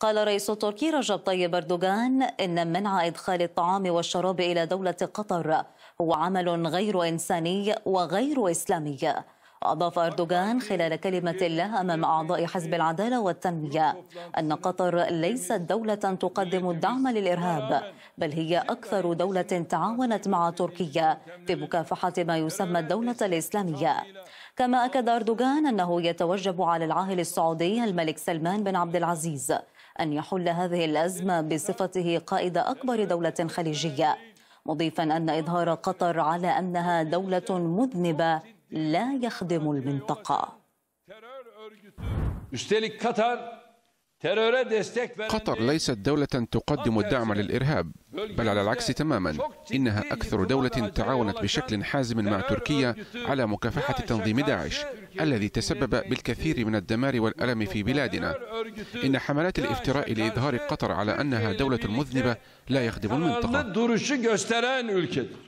قال الرئيس التركي رجب طيب أردوغان إن منع إدخال الطعام والشراب إلى دولة قطر هو عمل غير إنساني وغير إسلامي أضاف أردوغان خلال كلمة له أمام أعضاء حزب العدالة والتنمية أن قطر ليست دولة تقدم الدعم للإرهاب بل هي أكثر دولة تعاونت مع تركيا في مكافحة ما يسمى الدولة الإسلامية كما أكد أردوغان أنه يتوجب على العاهل السعودي الملك سلمان بن عبد العزيز أن يحل هذه الأزمة بصفته قائد أكبر دولة خليجية مضيفا أن إظهار قطر على أنها دولة مذنبة لا يخدم المنطقة قطر ليست دولة تقدم الدعم للإرهاب بل على العكس تماما إنها أكثر دولة تعاونت بشكل حازم مع تركيا على مكافحة تنظيم داعش الذي تسبب بالكثير من الدمار والألم في بلادنا إن حملات الافتراء لإظهار قطر على أنها دولة مذنبة لا يخدم المنطقة